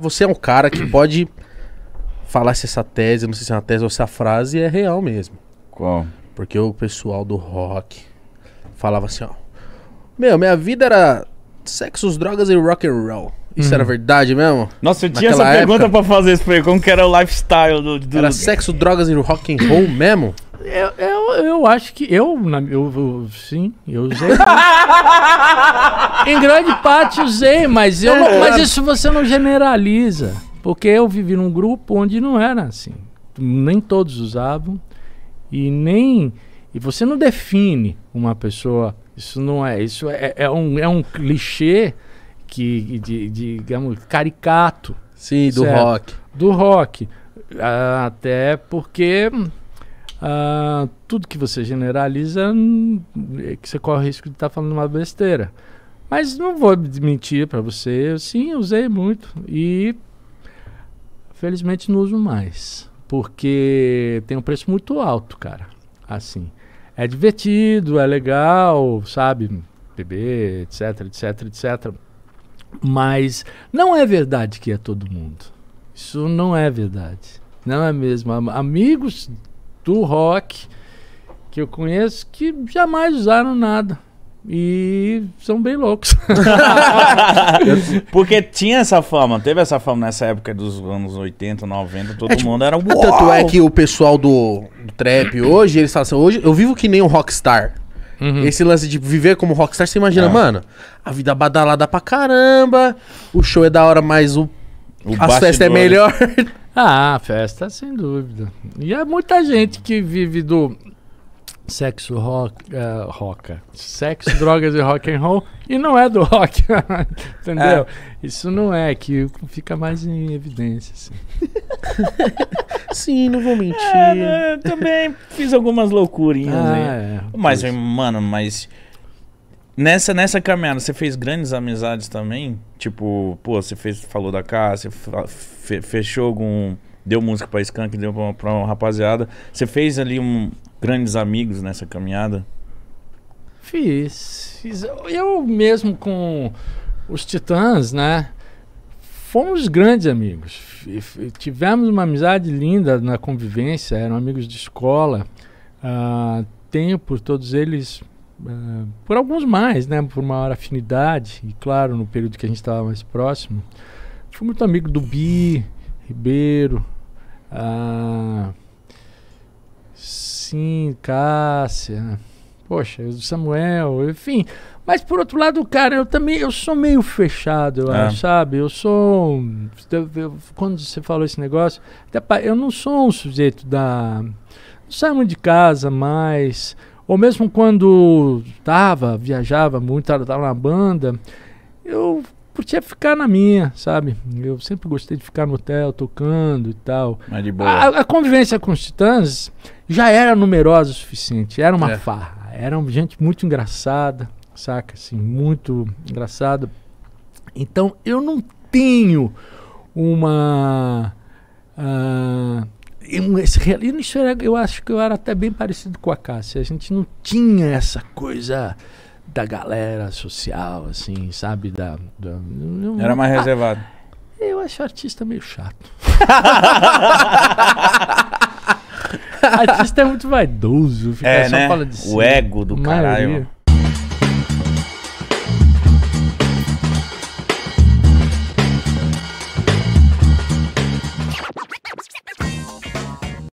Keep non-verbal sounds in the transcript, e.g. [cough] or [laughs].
Você é um cara que [clears throat] pode falar se essa tese, não sei se é uma tese ou se é a frase é real mesmo. Qual? Porque o pessoal do rock falava assim, ó. Meu, minha vida era sexo, drogas e rock and roll. Isso era uhum. verdade mesmo? Nossa, eu tinha Naquela essa pergunta época, pra fazer, isso Como que era o lifestyle do, do... Era sexo, drogas e rock and roll mesmo? Eu, é, é, eu, eu, acho que eu, eu, eu sim, eu usei. [laughs] em grande parte usei, mas, eu, mas é. isso você não generaliza. Porque eu vivi num grupo onde não era assim. Nem todos usavam. E nem. E você não define uma pessoa. Isso não é. Isso é, é, um, é um clichê que, de, de digamos, caricato. Sim, certo? do rock. Do rock. Até porque ah, tudo que você generaliza, hum, é que você corre o risco de estar tá falando uma besteira. Mas não vou mentir para você, eu, sim, usei muito e felizmente não uso mais, porque tem um preço muito alto, cara. Assim, é divertido, é legal, sabe, beber, etc, etc, etc. Mas não é verdade que é todo mundo. Isso não é verdade. Não é mesmo. Amigos do rock que eu conheço que jamais usaram nada. E são bem loucos. [laughs] [laughs] Porque tinha essa fama, teve essa fama nessa época dos anos 80, 90, todo é, tipo, mundo era um Tanto é que o pessoal do, do trap hoje, eles falam assim, hoje eu vivo que nem um rockstar. Uhum. Esse lance de viver como rockstar, você imagina, é. mano, a vida badalada pra caramba, o show é da hora, mas o, o as festas é melhor. [laughs] Ah, festa, sem dúvida. E há muita gente que vive do sexo rock, uh, é, roca, sexo, [laughs] drogas e rock and roll e não é do rock, [laughs] entendeu? É. Isso não é que fica mais em evidência. Assim. [laughs] Sim, não vou mentir. É, né, também fiz algumas loucurinhas, ah, é, mas mano, mas Nessa, nessa caminhada, você fez grandes amizades também? Tipo, pô, você fez, falou da casa, você fechou algum. Deu música pra Skank, deu pra, pra uma rapaziada. Você fez ali um, grandes amigos nessa caminhada? Fiz. fiz. Eu mesmo com os Titãs, né? Fomos grandes amigos. Tivemos uma amizade linda na convivência, eram amigos de escola. Uh, tenho por todos eles ah, por alguns mais, né? Por maior afinidade, e claro, no período que a gente estava tá mais próximo. Fui muito amigo do Bi, Ribeiro, a... Ah, sim, Cássia, né? poxa, o Samuel, enfim. Mas por outro lado, cara, eu também eu sou meio fechado, eu é. acho, sabe? Eu sou. Eu, quando você falou esse negócio, eu não sou um sujeito da. Não saio muito de casa mais. Ou mesmo quando estava viajava muito, tava na banda, eu curtia ficar na minha, sabe? Eu sempre gostei de ficar no hotel, tocando e tal. Mas de boa. A, a convivência com os Titãs já era numerosa o suficiente, era uma é. farra, era gente muito engraçada, saca? Assim, muito engraçado. Então eu não tenho uma. Uh, é esse realismo, isso era, eu acho que eu era até bem parecido com a Cássia. A gente não tinha essa coisa da galera social, assim, sabe? Da, da não, era mais ah, reservado. Eu acho artista meio chato. [laughs] artista é muito vaidoso, fica é, só né? falando de O ego do Maria. caralho.